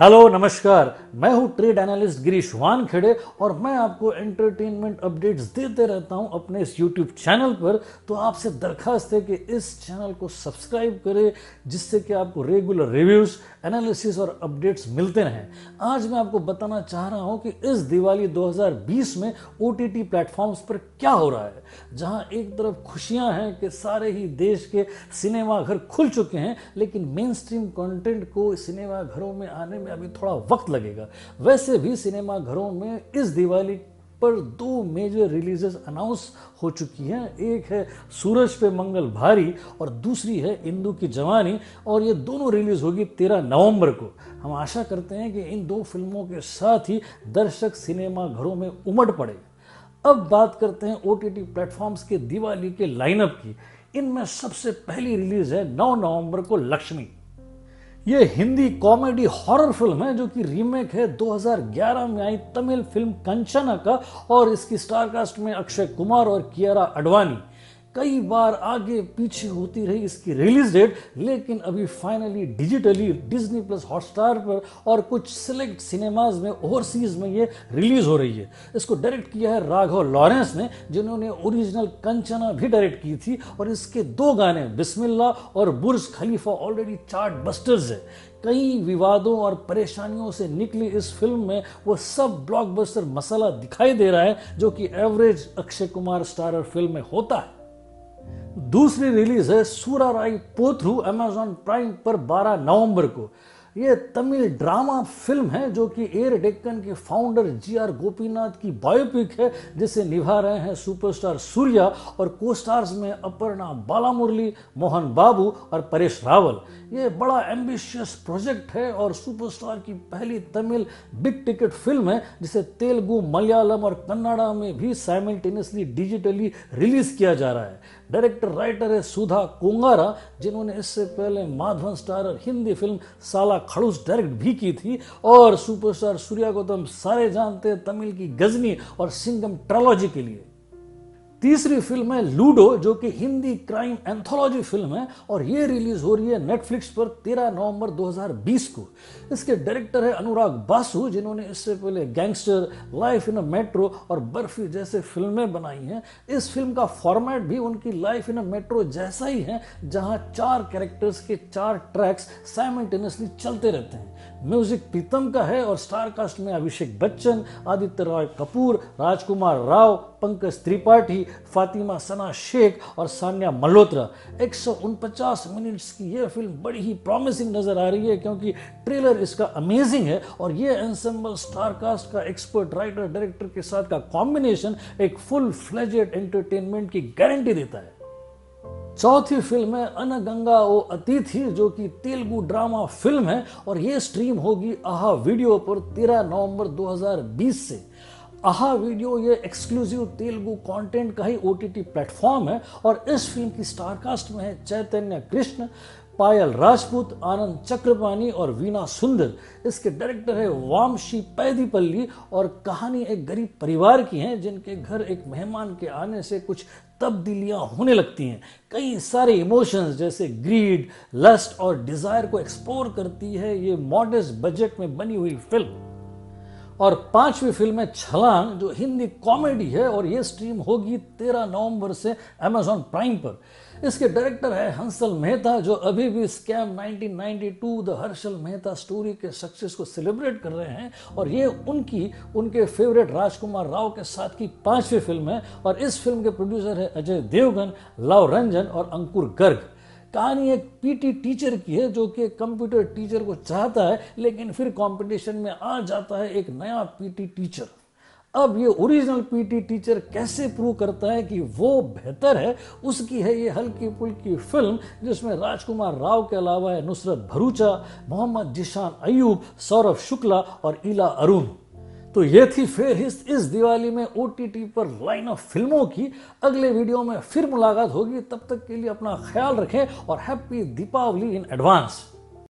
hello नमस्कार मैं हूं ट्रेड एनालिस्ट गिरीश वानखेड़े और मैं आपको एंटरटेनमेंट अपडेट्स देते रहता हूं अपने इस यूट्यूब चैनल पर तो आपसे दरखास्त है कि इस चैनल को सब्सक्राइब करें जिससे कि आपको रेगुलर रिव्यूज एनालिसिस और अपडेट्स मिलते रहें आज मैं आपको बताना चाह रहा हूं कि इस दिवाली 2020 में ओ टी प्लेटफॉर्म्स पर क्या हो रहा है जहाँ एक तरफ खुशियाँ हैं कि सारे ही देश के सिनेमाघर खुल चुके हैं लेकिन मेन स्ट्रीम कॉन्टेंट को सिनेमाघरों में आने में अभी थोड़ा वक्त लगेगा वैसे भी सिनेमा घरों में इस दिवाली पर दो मेजर रिलीजेस अनाउंस हो चुकी हैं एक है सूरज पे मंगल भारी और दूसरी है इंदू की जवानी और ये दोनों रिलीज होगी तेरह नवंबर को हम आशा करते हैं कि इन दो फिल्मों के साथ ही दर्शक सिनेमा घरों में उमड़ पड़े अब बात करते हैं ओ टी प्लेटफॉर्म्स के दिवाली के लाइनअप की इनमें सबसे पहली रिलीज है 9 नवंबर को लक्ष्मी ये हिंदी कॉमेडी हॉरर फिल्म है जो कि रीमेक है 2011 में आई तमिल फिल्म कंचना का और इसकी स्टारकास्ट में अक्षय कुमार और कियारा अडवाणी कई बार आगे पीछे होती रही इसकी रिलीज डेट लेकिन अभी finally digitally Disney plus Hotstar पर और कुछ सिलेक्ट सिनेमाज में ओवरसीज में ये रिलीज हो रही है इसको डायरेक्ट किया है राघव लॉरेंस ने जिन्होंने ओरिजिनल कंचना भी डायरेक्ट की थी और इसके दो गाने बिस्मिल्ला और Burj Khalifa already chartbusters है कई विवादों और परेशानियों से निकली इस फिल्म में वो सब ब्लॉकबस्टर मसाला दिखाई दे रहा है जो कि average Akshay Kumar starrer film में होता है दूसरी रिलीज है सूरा राई पोथरू अमेजॉन प्राइम पर 12 नवंबर को ये तमिल ड्रामा फिल्म है जो कि एयर डेक्कन के फाउंडर जी आर गोपीनाथ की बायोपिक है जिसे निभा रहे हैं सुपरस्टार सूर्या और को स्टार्स में अपर्णा बालामुरली मोहन बाबू और परेश रावल ये बड़ा एम्बिशियस प्रोजेक्ट है और सुपरस्टार की पहली तमिल बिग टिकट फिल्म है जिसे तेलुगु मलयालम और कन्नाडा में भी साइमल्टेनियसली डिजिटली रिलीज किया जा रहा है डायरेक्टर राइटर है सुधा कोंगारा जिन्होंने इससे पहले माधवन स्टारर हिंदी फिल्म साला खड़ूस डायरेक्ट भी की थी और सुपरस्टार सूर्या गौतम सारे जानते हैं तमिल की गजनी और सिंगम ट्रोलॉजी के लिए तीसरी फिल्म है लूडो जो कि हिंदी क्राइम एंथोलॉजी फिल्म है और ये रिलीज हो रही है नेटफ्लिक्स पर 13 नवंबर 2020 को इसके डायरेक्टर है अनुराग बासु जिन्होंने इससे पहले gangster life in a metro और बर्फी जैसे फिल्में बनाई हैं इस फिल्म का फॉर्मेट भी उनकी लाइफ इन अ मेट्रो जैसा ही है जहाँ चार कैरेक्टर्स के चार ट्रैक्स साइमल्टेनियसली चलते रहते हैं म्यूजिक प्रीतम का है और स्टार कास्ट में अभिषेक बच्चन आदित्य रॉय कपूर राजकुमार राव पंकज त्रिपाठी फातिमा सना शेख और सान्या मल्होत्रा एक मिनट्स की यह फिल्म बड़ी ही प्रॉमिसिंग नज़र आ रही है क्योंकि ट्रेलर इसका अमेजिंग है और यह एनसेम्बल स्टारकास्ट का एक्सपर्ट राइटर डायरेक्टर के साथ का कॉम्बिनेशन एक फुल फ्लेजेड एंटरटेनमेंट की गारंटी देता है चौथी फिल्म है अन गंगा ओ अतिथि जो कि तेलुगु ड्रामा फिल्म है और ये स्ट्रीम होगी आहा वीडियो पर 13 नवंबर 2020 से आहा वीडियो ये एक्सक्लूसिव तेलुगु कंटेंट का ही ओ प्लेटफॉर्म है और इस फिल्म की स्टारकास्ट में है चैतन्य कृष्ण पायल राजपूत आनंद चक्रपाणी और वीना सुंदर इसके डायरेक्टर है वामशी पैदीपल्ली और कहानी एक गरीब परिवार की है जिनके घर एक मेहमान के आने से कुछ तब्दीलियां होने लगती हैं कई सारे इमोशंस जैसे ग्रीड लस्ट और डिज़ायर को एक्सप्लोर करती है ये मॉडर्स बजट में बनी हुई फिल्म और पांचवी फिल्म है छलांग जो हिंदी कॉमेडी है और ये स्ट्रीम होगी तेरह नवंबर से अमेजॉन प्राइम पर इसके डायरेक्टर है हंसल मेहता जो अभी भी scam 1992 the Harshad Mehta story के सक्सेस को सेलिब्रेट कर रहे हैं और ये उनकी उनके फेवरेट राजकुमार राव के साथ की पांचवी फिल्म है और इस फिल्म के प्रोड्यूसर है अजय देवगन लाव रंजन और अंकुर गर्ग कहानी एक पीटी टीचर की है जो कि कंप्यूटर टीचर को चाहता है लेकिन फिर कंपटीशन में आ जाता है एक नया पीटी टीचर अब ये ओरिजिनल पीटी टीचर कैसे प्रूव करता है कि वो बेहतर है उसकी है ये हल्की पुल्की फिल्म जिसमें राजकुमार राव के अलावा है नुसरत भरूचा मोहम्मद जिशान अयूब सौरभ शुक्ला और इला अरुण तो ये थी फेहरिस्त इस दिवाली में ओ पर लाइन ऑफ फिल्मों की अगले वीडियो में फिर मुलाकात होगी तब तक के लिए अपना ख्याल रखें और हैप्पी दीपावली इन एडवांस